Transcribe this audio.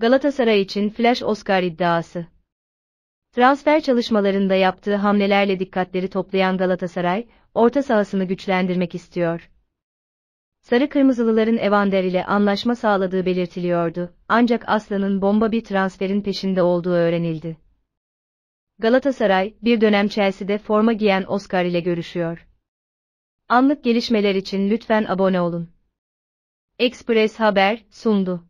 Galatasaray için flash Oscar iddiası. Transfer çalışmalarında yaptığı hamlelerle dikkatleri toplayan Galatasaray, orta sahasını güçlendirmek istiyor. Sarı Kırmızılıların Evander ile anlaşma sağladığı belirtiliyordu, ancak Aslan'ın bomba bir transferin peşinde olduğu öğrenildi. Galatasaray, bir dönem Chelsea'de forma giyen Oscar ile görüşüyor. Anlık gelişmeler için lütfen abone olun. Express Haber sundu.